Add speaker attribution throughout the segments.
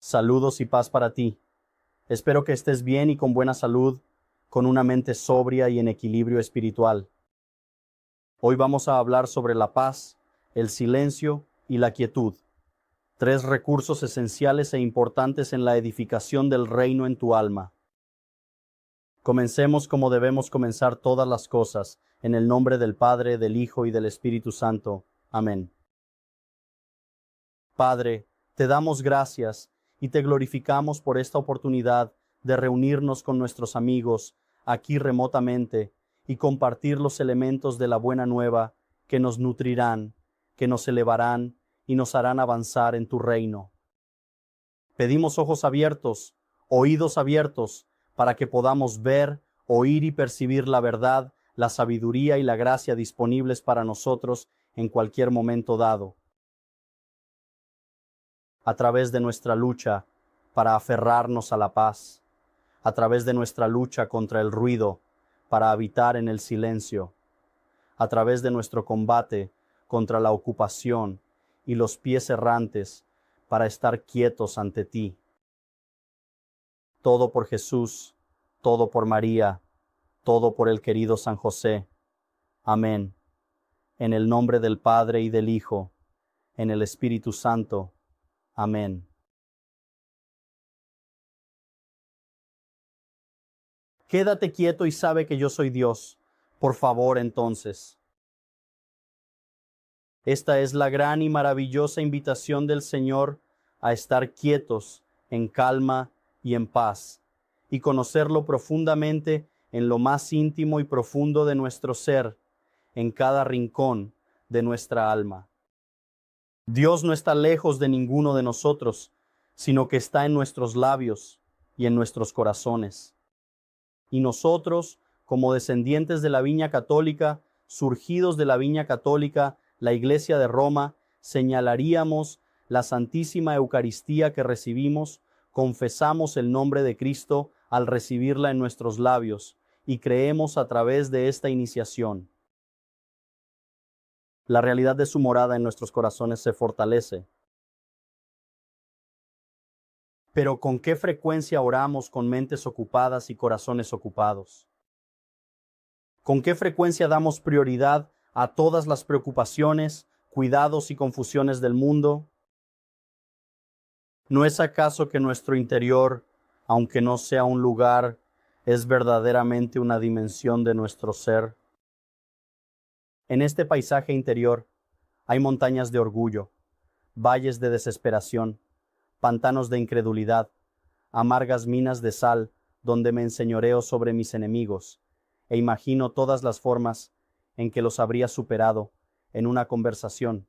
Speaker 1: Saludos y paz para ti. Espero que estés bien y con buena salud, con una mente sobria y en equilibrio espiritual. Hoy vamos a hablar sobre la paz, el silencio y la quietud, tres recursos esenciales e importantes en la edificación del reino en tu alma. Comencemos como debemos comenzar todas las cosas, en el nombre del Padre, del Hijo y del Espíritu Santo. Amén. Padre, te damos gracias y te glorificamos por esta oportunidad de reunirnos con nuestros amigos aquí remotamente y compartir los elementos de la buena nueva que nos nutrirán, que nos elevarán y nos harán avanzar en tu reino. Pedimos ojos abiertos, oídos abiertos, para que podamos ver, oír y percibir la verdad, la sabiduría y la gracia disponibles para nosotros en cualquier momento dado a través de nuestra lucha para aferrarnos a la paz, a través de nuestra lucha contra el ruido para habitar en el silencio, a través de nuestro combate contra la ocupación y los pies errantes para estar quietos ante ti. Todo por Jesús, todo por María, todo por el querido San José. Amén. En el nombre del Padre y del Hijo, en el Espíritu Santo. Amén.
Speaker 2: Quédate quieto
Speaker 1: y sabe que yo soy Dios. Por favor, entonces. Esta es la gran y maravillosa invitación del Señor a estar quietos, en calma y en paz, y conocerlo profundamente en lo más íntimo y profundo de nuestro ser, en cada rincón de nuestra alma. Dios no está lejos de ninguno de nosotros, sino que está en nuestros labios y en nuestros corazones. Y nosotros, como descendientes de la viña católica, surgidos de la viña católica, la Iglesia de Roma, señalaríamos la Santísima Eucaristía que recibimos, confesamos el nombre de Cristo al recibirla en nuestros labios y creemos a través de esta iniciación la realidad de su morada en nuestros corazones se fortalece. Pero ¿con qué frecuencia oramos con mentes ocupadas y corazones ocupados? ¿Con qué frecuencia damos prioridad a todas las preocupaciones, cuidados y confusiones del mundo? ¿No es acaso que nuestro interior, aunque no sea un lugar, es verdaderamente una dimensión de nuestro ser? En este paisaje interior hay montañas de orgullo, valles de desesperación, pantanos de incredulidad, amargas minas de sal donde me enseñoreo sobre mis enemigos, e imagino todas las formas en que los habría superado en una conversación,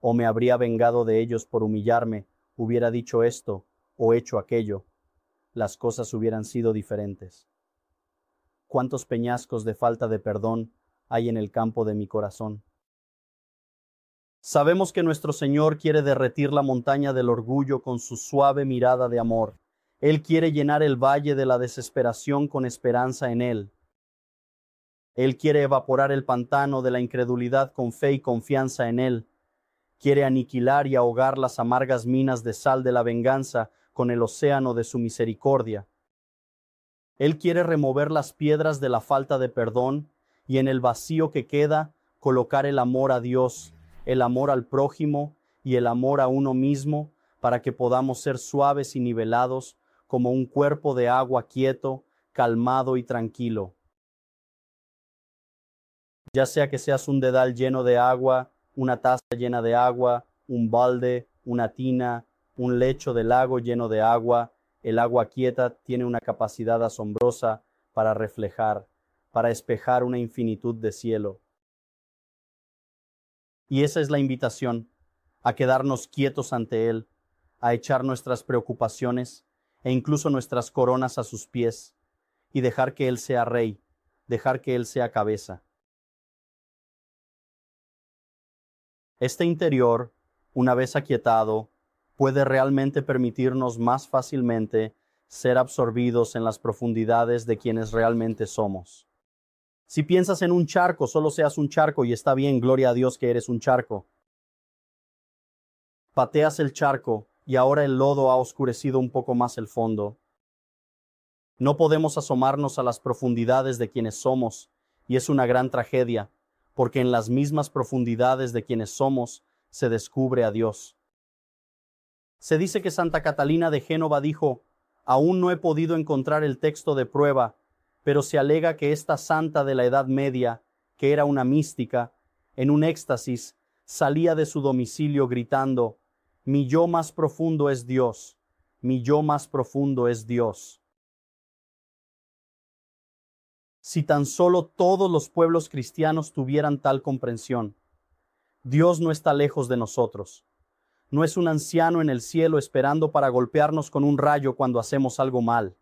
Speaker 1: o me habría vengado de ellos por humillarme, hubiera dicho esto o hecho aquello, las cosas hubieran sido diferentes. Cuántos peñascos de falta de perdón hay en el campo de mi corazón. Sabemos que nuestro Señor quiere derretir la montaña del orgullo con su suave mirada de amor. Él quiere llenar el valle de la desesperación con esperanza en Él. Él quiere evaporar el pantano de la incredulidad con fe y confianza en Él. Quiere aniquilar y ahogar las amargas minas de sal de la venganza con el océano de su misericordia. Él quiere remover las piedras de la falta de perdón y en el vacío que queda colocar el amor a Dios, el amor al prójimo y el amor a uno mismo para que podamos ser suaves y nivelados como un cuerpo de agua quieto, calmado y tranquilo. Ya sea que seas un dedal lleno de agua, una taza llena de agua, un balde, una tina, un lecho de lago lleno de agua, el agua quieta tiene una capacidad asombrosa para reflejar para espejar una infinitud de cielo. Y esa es la invitación, a quedarnos quietos ante Él, a echar nuestras preocupaciones e incluso nuestras coronas a sus pies, y dejar que Él sea rey, dejar que Él sea cabeza. Este interior, una vez aquietado, puede realmente permitirnos más fácilmente ser absorbidos en las profundidades de quienes realmente somos. Si piensas en un charco, solo seas un charco y está bien, gloria a Dios que eres un charco. Pateas el charco y ahora el lodo ha oscurecido un poco más el fondo. No podemos asomarnos a las profundidades de quienes somos, y es una gran tragedia, porque en las mismas profundidades de quienes somos se descubre a Dios. Se dice que Santa Catalina de Génova dijo, Aún no he podido encontrar el texto de prueba pero se alega que esta santa de la Edad Media, que era una mística, en un éxtasis, salía de su domicilio gritando, Mi yo más profundo es Dios, mi yo más profundo es Dios. Si tan solo todos los pueblos cristianos tuvieran tal comprensión, Dios no está lejos de nosotros. No es un anciano en el cielo esperando para golpearnos con un rayo cuando hacemos algo mal.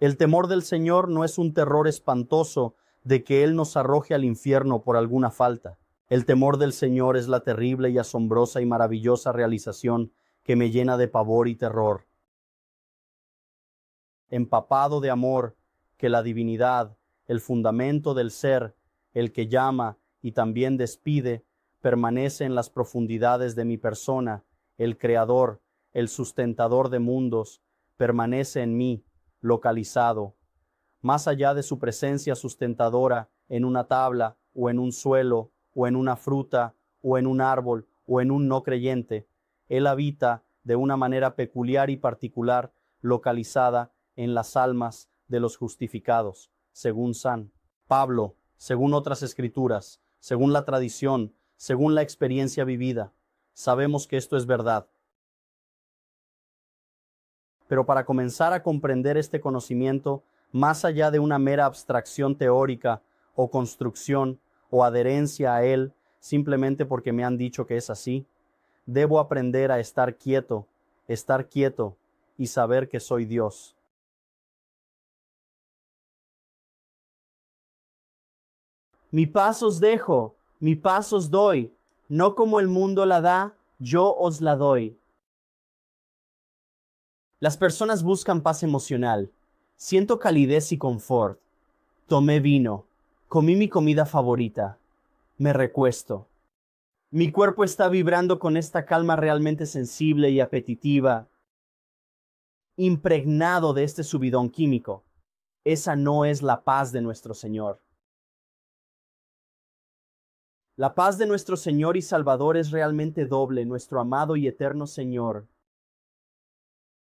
Speaker 1: El temor del Señor no es un terror espantoso de que Él nos arroje al infierno por alguna falta. El temor del Señor es la terrible y asombrosa y maravillosa realización que me llena de pavor y terror. Empapado de amor, que la divinidad, el fundamento del ser, el que llama y también despide, permanece en las profundidades de mi persona, el creador, el sustentador de mundos, permanece en mí, localizado, más allá de su presencia sustentadora en una tabla o en un suelo o en una fruta o en un árbol o en un no creyente. Él habita de una manera peculiar y particular localizada en las almas de los justificados, según San Pablo, según otras escrituras, según la tradición, según la experiencia vivida. Sabemos que esto es verdad, pero para comenzar a comprender este conocimiento, más allá de una mera abstracción teórica o construcción o adherencia a él, simplemente porque me han dicho que es así, debo aprender a estar quieto, estar quieto y saber que soy Dios.
Speaker 2: Mi paz os dejo, mi paz os doy,
Speaker 1: no como el mundo la da, yo os la doy. Las personas buscan paz emocional. Siento calidez y confort. Tomé vino. Comí mi comida favorita. Me recuesto. Mi cuerpo está vibrando con esta calma realmente sensible y apetitiva, impregnado de este subidón químico. Esa no es la
Speaker 2: paz de nuestro Señor. La paz de nuestro
Speaker 1: Señor y Salvador es realmente doble, nuestro amado y eterno Señor,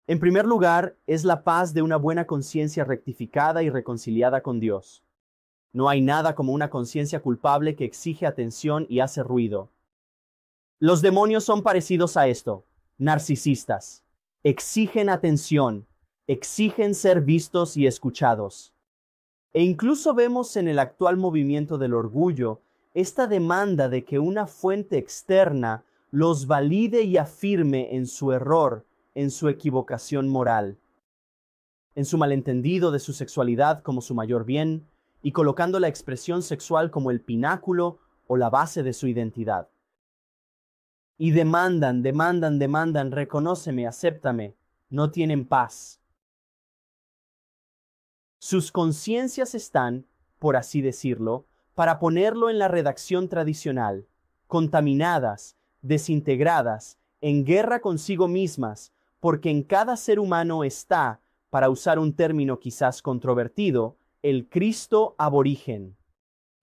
Speaker 1: en primer lugar, es la paz de una buena conciencia rectificada y reconciliada con Dios. No hay nada como una conciencia culpable que exige atención y hace ruido. Los demonios son parecidos a esto, narcisistas. Exigen atención, exigen ser vistos y escuchados. E incluso vemos en el actual movimiento del orgullo esta demanda de que una fuente externa los valide y afirme en su error en su equivocación moral, en su malentendido de su sexualidad como su mayor bien y colocando la expresión sexual como el pináculo o la base de su identidad. Y demandan, demandan, demandan, reconóceme, acéptame, no tienen paz. Sus conciencias están, por así decirlo, para ponerlo en la redacción tradicional, contaminadas, desintegradas, en guerra consigo mismas, porque en cada ser humano está, para usar un término quizás controvertido, el Cristo aborigen.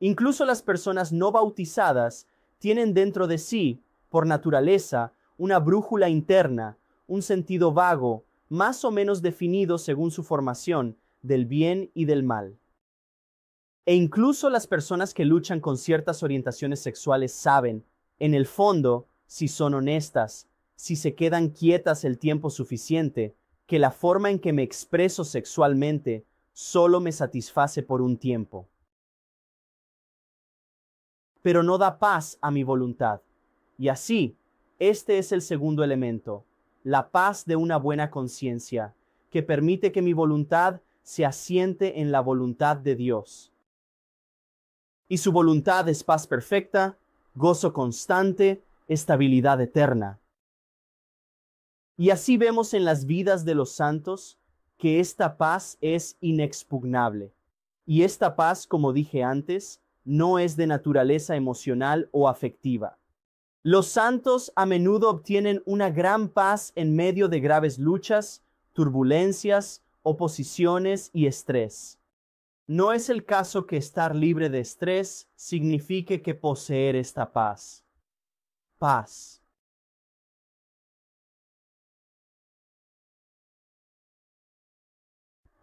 Speaker 1: Incluso las personas no bautizadas tienen dentro de sí, por naturaleza, una brújula interna, un sentido vago, más o menos definido según su formación, del bien y del mal. E incluso las personas que luchan con ciertas orientaciones sexuales saben, en el fondo, si son honestas, si se quedan quietas el tiempo suficiente, que la forma en que me expreso sexualmente solo me satisface por un tiempo. Pero no da paz a mi voluntad. Y así, este es el segundo elemento, la paz de una buena conciencia, que permite que mi voluntad se asiente en la voluntad de Dios. Y su voluntad es paz perfecta, gozo constante, estabilidad eterna. Y así vemos en las vidas de los santos que esta paz es inexpugnable. Y esta paz, como dije antes, no es de naturaleza emocional o afectiva. Los santos a menudo obtienen una gran paz en medio de graves luchas, turbulencias, oposiciones y estrés. No es el caso que estar libre de estrés signifique que poseer esta paz.
Speaker 2: Paz.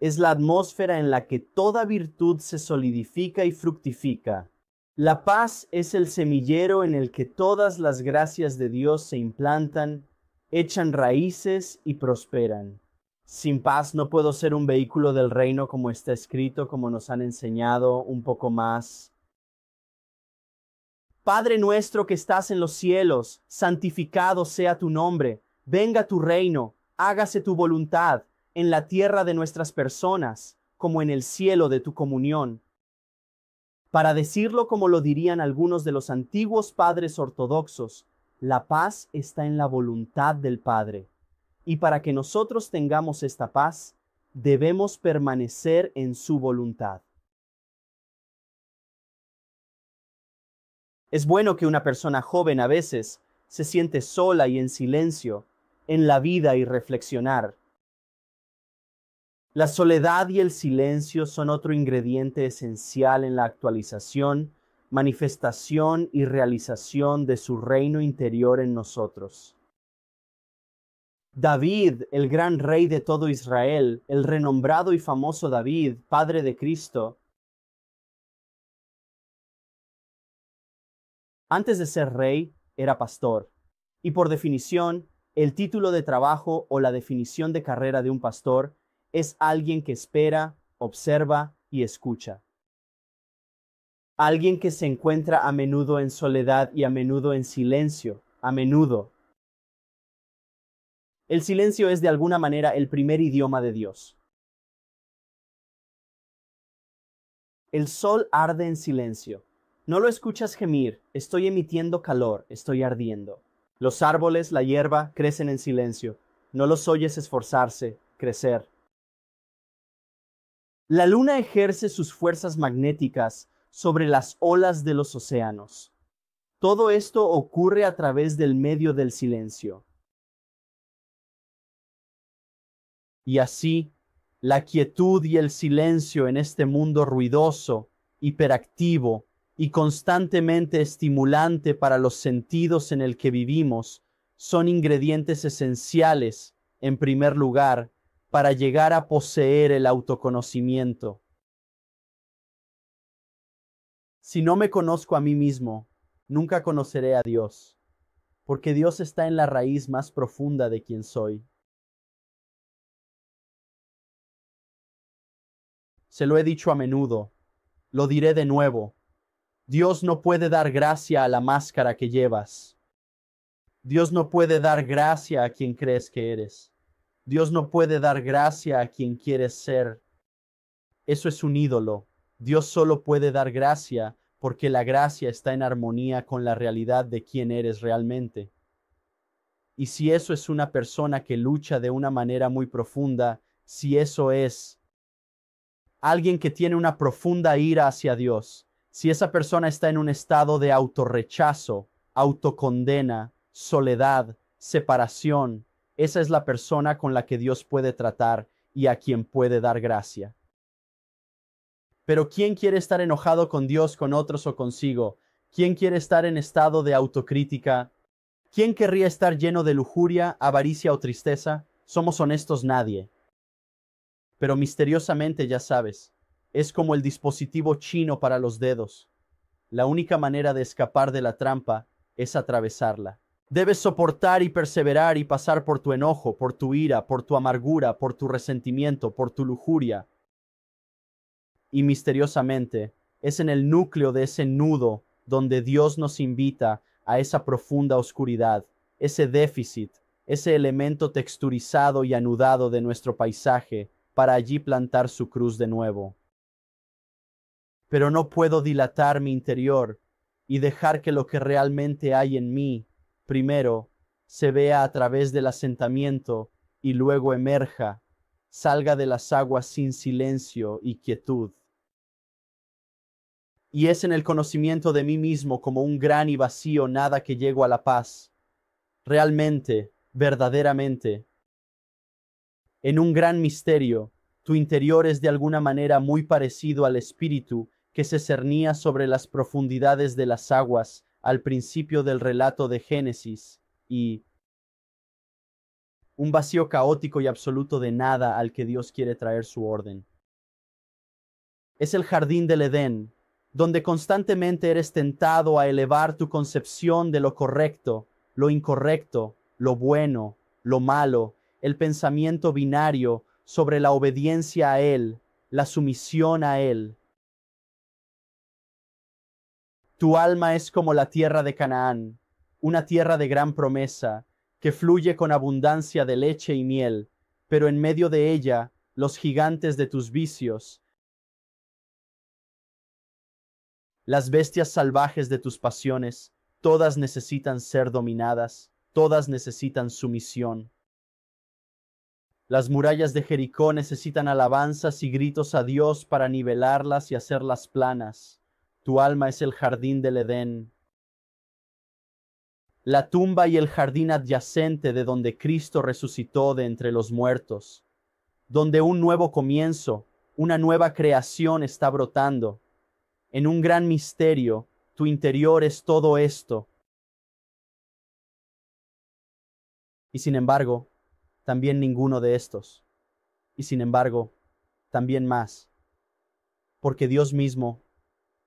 Speaker 1: es la atmósfera en la que toda virtud se solidifica y fructifica. La paz es el semillero en el que todas las gracias de Dios se implantan, echan raíces y prosperan. Sin paz no puedo ser un vehículo del reino como está escrito, como nos han enseñado un poco más. Padre nuestro que estás en los cielos, santificado sea tu nombre, venga tu reino, hágase tu voluntad en la tierra de nuestras personas, como en el cielo de tu comunión. Para decirlo como lo dirían algunos de los antiguos padres ortodoxos, la paz está en la voluntad del Padre. Y para que nosotros tengamos esta paz, debemos permanecer en su voluntad.
Speaker 2: Es bueno que una persona
Speaker 1: joven a veces se siente sola y en silencio en la vida y reflexionar. La soledad y el silencio son otro ingrediente esencial en la actualización, manifestación y realización de su reino interior en nosotros. David, el gran rey de todo Israel, el renombrado y famoso David, padre de Cristo,
Speaker 2: antes de ser
Speaker 1: rey era pastor, y por definición, el título de trabajo o la definición de carrera de un pastor es alguien que espera, observa y escucha. Alguien que se encuentra a menudo en soledad y a menudo en silencio, a menudo. El silencio es de
Speaker 2: alguna manera el primer idioma de Dios.
Speaker 1: El sol arde en silencio. No lo escuchas gemir, estoy emitiendo calor, estoy ardiendo. Los árboles, la hierba, crecen en silencio. No los oyes esforzarse, crecer. La luna ejerce sus fuerzas magnéticas sobre las olas de los océanos. Todo esto ocurre a través del medio del silencio. Y así, la quietud y el silencio en este mundo ruidoso, hiperactivo y constantemente estimulante para los sentidos en el que vivimos son ingredientes esenciales, en primer lugar, para llegar a poseer el autoconocimiento. Si no me conozco a mí mismo, nunca conoceré a Dios, porque Dios está en la raíz más profunda de quien soy.
Speaker 2: Se lo he dicho a menudo,
Speaker 1: lo diré de nuevo. Dios no puede dar gracia a la máscara que llevas. Dios no puede dar gracia a quien crees que eres. Dios no puede dar gracia a quien quiere ser. Eso es un ídolo. Dios solo puede dar gracia porque la gracia está en armonía con la realidad de quién eres realmente. Y si eso es una persona que lucha de una manera muy profunda, si eso es alguien que tiene una profunda ira hacia Dios, si esa persona está en un estado de autorrechazo, autocondena, soledad, separación, esa es la persona con la que Dios puede tratar y a quien puede dar gracia. Pero ¿quién quiere estar enojado con Dios, con otros o consigo? ¿Quién quiere estar en estado de autocrítica? ¿Quién querría estar lleno de lujuria, avaricia o tristeza? Somos honestos nadie. Pero misteriosamente ya sabes, es como el dispositivo chino para los dedos. La única manera de escapar de la trampa es atravesarla. Debes soportar y perseverar y pasar por tu enojo, por tu ira, por tu amargura, por tu resentimiento, por tu lujuria. Y misteriosamente, es en el núcleo de ese nudo donde Dios nos invita a esa profunda oscuridad, ese déficit, ese elemento texturizado y anudado de nuestro paisaje, para allí plantar su cruz de nuevo. Pero no puedo dilatar mi interior y dejar que lo que realmente hay en mí primero se vea a través del asentamiento y luego emerja, salga de las aguas sin silencio y quietud. Y es en el conocimiento de mí mismo como un gran y vacío nada que llego a la paz, realmente, verdaderamente. En un gran misterio, tu interior es de alguna manera muy parecido al espíritu que se cernía sobre las profundidades de las aguas al principio del relato de Génesis y un vacío caótico y absoluto de nada al que Dios quiere traer su orden. Es el jardín del Edén, donde constantemente eres tentado a elevar tu concepción de lo correcto, lo incorrecto, lo bueno, lo malo, el pensamiento binario sobre la obediencia a Él, la sumisión a Él, tu alma es como la tierra de Canaán, una tierra de gran promesa, que fluye con abundancia de leche y miel, pero en medio de ella los gigantes de tus vicios, las bestias salvajes de tus pasiones, todas necesitan ser dominadas, todas necesitan sumisión. Las murallas de Jericó necesitan alabanzas y gritos a Dios para nivelarlas y hacerlas planas. Tu alma es el jardín del Edén. La tumba y el jardín adyacente de donde Cristo resucitó de entre los muertos, donde un nuevo comienzo, una nueva creación está brotando. En un gran misterio, tu interior es todo esto. Y sin embargo, también ninguno de estos. Y sin embargo, también más. Porque Dios mismo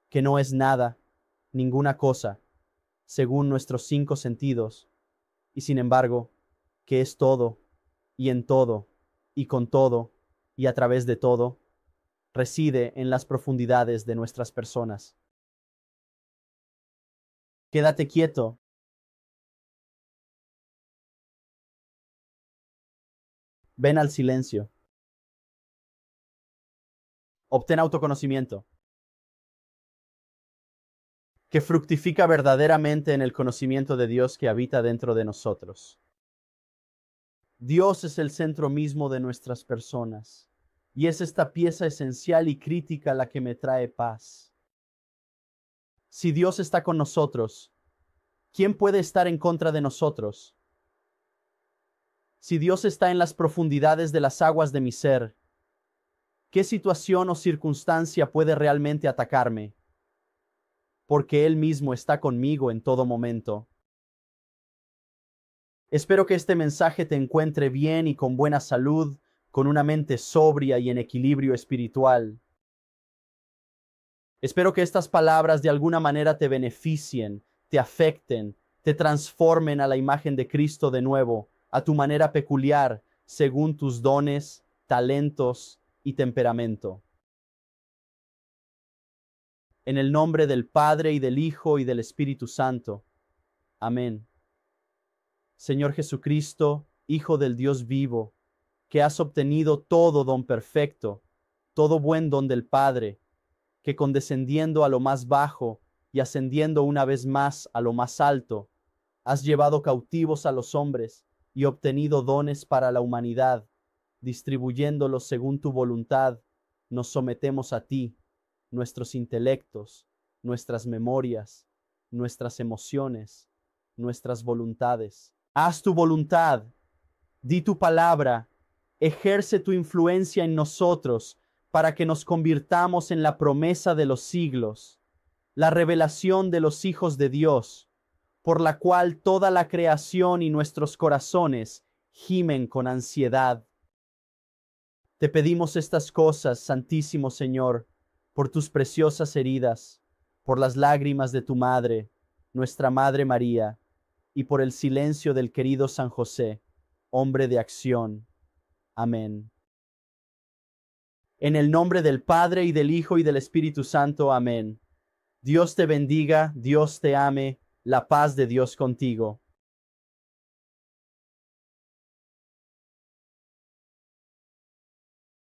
Speaker 1: que no es nada, ninguna cosa, según nuestros cinco sentidos, y sin embargo, que es todo, y en todo, y con todo, y a través de todo, reside en las profundidades de nuestras personas. Quédate quieto.
Speaker 2: Ven al silencio. Obtén autoconocimiento
Speaker 1: que fructifica verdaderamente en el conocimiento de Dios que habita dentro de nosotros. Dios es el centro mismo de nuestras personas y es esta pieza esencial y crítica la que me trae paz. Si Dios está con nosotros, ¿quién puede estar en contra de nosotros? Si Dios está en las profundidades de las aguas de mi ser, ¿qué situación o circunstancia puede realmente atacarme? porque Él mismo está conmigo en todo momento. Espero que este mensaje te encuentre bien y con buena salud, con una mente sobria y en equilibrio espiritual. Espero que estas palabras de alguna manera te beneficien, te afecten, te transformen a la imagen de Cristo de nuevo, a tu manera peculiar, según tus dones, talentos y temperamento. En el nombre del Padre y del Hijo y del Espíritu Santo. Amén. Señor Jesucristo, Hijo del Dios vivo, que has obtenido todo don perfecto, todo buen don del Padre, que condescendiendo a lo más bajo y ascendiendo una vez más a lo más alto, has llevado cautivos a los hombres y obtenido dones para la humanidad, distribuyéndolos según tu voluntad, nos sometemos a ti nuestros intelectos, nuestras memorias, nuestras emociones, nuestras voluntades. Haz tu voluntad, di tu palabra, ejerce tu influencia en nosotros para que nos convirtamos en la promesa de los siglos, la revelación de los hijos de Dios, por la cual toda la creación y nuestros corazones gimen con ansiedad. Te pedimos estas cosas, Santísimo Señor, por tus preciosas heridas, por las lágrimas de tu madre, nuestra Madre María, y por el silencio del querido San José, hombre de acción. Amén. En el nombre del Padre y del Hijo y del Espíritu Santo. Amén. Dios te bendiga, Dios te ame, la paz de Dios
Speaker 2: contigo.